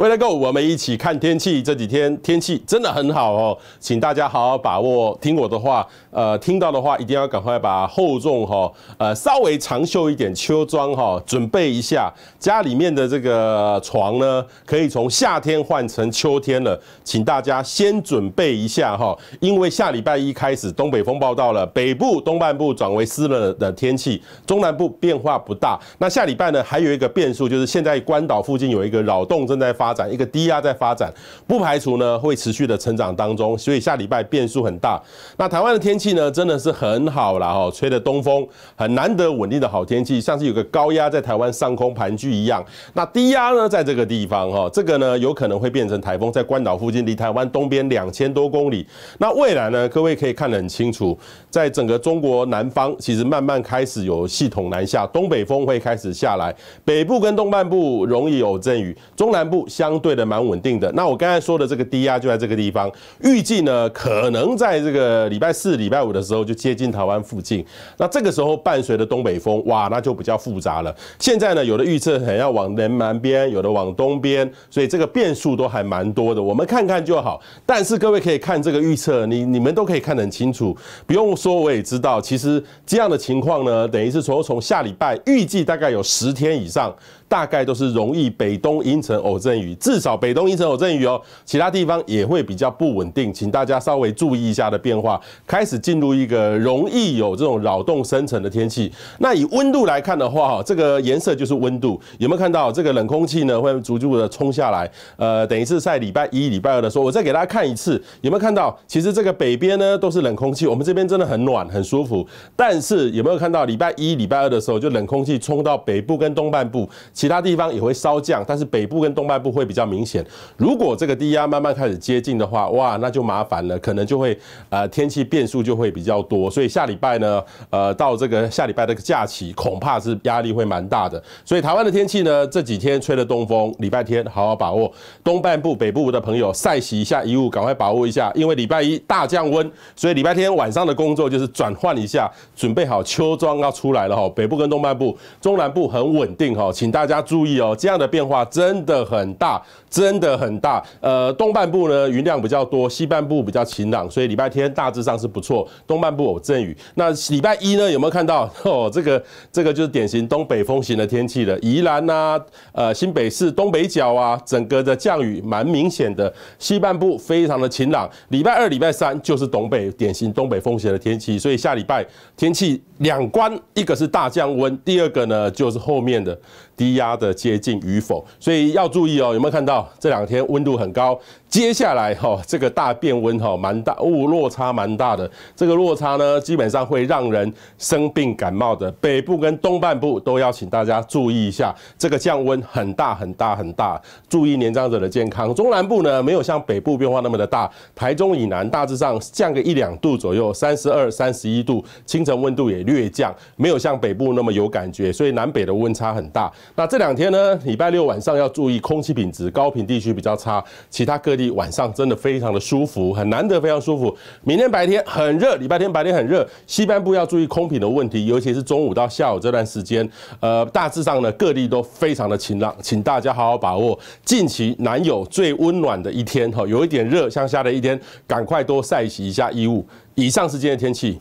未来够，我们一起看天气。这几天天气真的很好哦，请大家好好把握，听我的话。呃，听到的话一定要赶快把厚重哈，呃，稍微长袖一点秋装哈，准备一下。家里面的这个床呢，可以从夏天换成秋天了，请大家先准备一下哈。因为下礼拜一开始东北风暴到了，北部东半部转为湿冷的天气，中南部变化不大。那下礼拜呢，还有一个变数就是现在关岛附近有一个扰动正在发。发展一个低压在发展，不排除呢会持续的成长当中，所以下礼拜变数很大。那台湾的天气呢，真的是很好啦，哈，吹的东风，很难得稳定的好天气，像是有个高压在台湾上空盘踞一样。那低压呢，在这个地方哈，这个呢有可能会变成台风，在关岛附近，离台湾东边两千多公里。那未来呢，各位可以看得很清楚，在整个中国南方，其实慢慢开始有系统南下，东北风会开始下来，北部跟东半部容易有阵雨，中南部。相对的蛮稳定的。那我刚才说的这个低压就在这个地方，预计呢可能在这个礼拜四、礼拜五的时候就接近台湾附近。那这个时候伴随着东北风，哇，那就比较复杂了。现在呢，有的预测很要往南边，有的往东边，所以这个变数都还蛮多的。我们看看就好。但是各位可以看这个预测，你你们都可以看得很清楚，不用说我也知道。其实这样的情况呢，等于是说从下礼拜预计大概有十天以上。大概都是容易北东阴沉偶阵雨，至少北东阴沉偶阵雨哦，其他地方也会比较不稳定，请大家稍微注意一下的变化，开始进入一个容易有这种扰动生成的天气。那以温度来看的话，哈，这个颜色就是温度，有没有看到这个冷空气呢？会逐步的冲下来。呃，等于是在礼拜一、礼拜二的时候，我再给大家看一次，有没有看到？其实这个北边呢都是冷空气，我们这边真的很暖很舒服，但是有没有看到礼拜一、礼拜二的时候，就冷空气冲到北部跟东半部？其他地方也会稍降，但是北部跟东半部会比较明显。如果这个低压慢慢开始接近的话，哇，那就麻烦了，可能就会呃天气变数就会比较多。所以下礼拜呢，呃，到这个下礼拜的假期，恐怕是压力会蛮大的。所以台湾的天气呢，这几天吹了东风，礼拜天好好把握。东半部、北部的朋友晒洗一下衣物，赶快把握一下，因为礼拜一大降温，所以礼拜天晚上的工作就是转换一下，准备好秋装要出来了哈。北部跟东半部、中南部很稳定哈，请大。大家注意哦，这样的变化真的很大，真的很大。呃，东半部呢云量比较多，西半部比较晴朗，所以礼拜天大致上是不错。东半部有阵雨。那礼拜一呢有没有看到哦？这个这个就是典型东北风型的天气了。宜兰啊，呃，新北市东北角啊，整个的降雨蛮明显的。西半部非常的晴朗。礼拜二、礼拜三就是东北典型东北风型的天气，所以下礼拜天气两关，一个是大降温，第二个呢就是后面的低。加的接近与否，所以要注意哦。有没有看到这两天温度很高？接下来哈，这个大变温哈，蛮大，哦、落差蛮大的。这个落差呢，基本上会让人生病感冒的。北部跟东半部都要请大家注意一下，这个降温很大很大很大，注意年长者的健康。中南部呢，没有像北部变化那么的大。台中以南大致上降个一两度左右，三十二、三十一度，清晨温度也略降，没有像北部那么有感觉。所以南北的温差很大。那这两天呢，礼拜六晚上要注意空气品质，高频地区比较差，其他各地晚上真的非常的舒服，很难得非常舒服。明天白天很热，礼拜天白天很热，西半部要注意空品的问题，尤其是中午到下午这段时间。呃，大致上呢，各地都非常的晴朗，请大家好好把握近期南有最温暖的一天哈，有一点热向下的一天，赶快多晒洗一下衣物。以上是今天的天气。